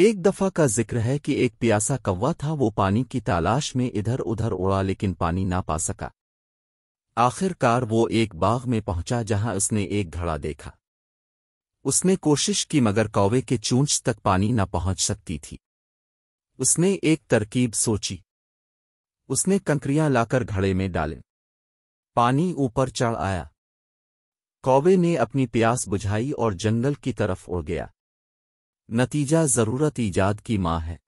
एक दफा का जिक्र है कि एक प्यासा कौवा था वो पानी की तलाश में इधर उधर उड़ा लेकिन पानी ना पा सका आखिरकार वो एक बाग में पहुंचा जहां उसने एक घड़ा देखा उसने कोशिश की मगर कौवे के चूंच तक पानी ना पहुंच सकती थी उसने एक तरकीब सोची उसने कंकरियां लाकर घड़े में डाले पानी ऊपर चढ़ आया कौवे ने अपनी प्यास बुझाई और जंगल की तरफ उड़ गया नतीजा ज़रूरत ईजाद की माँ है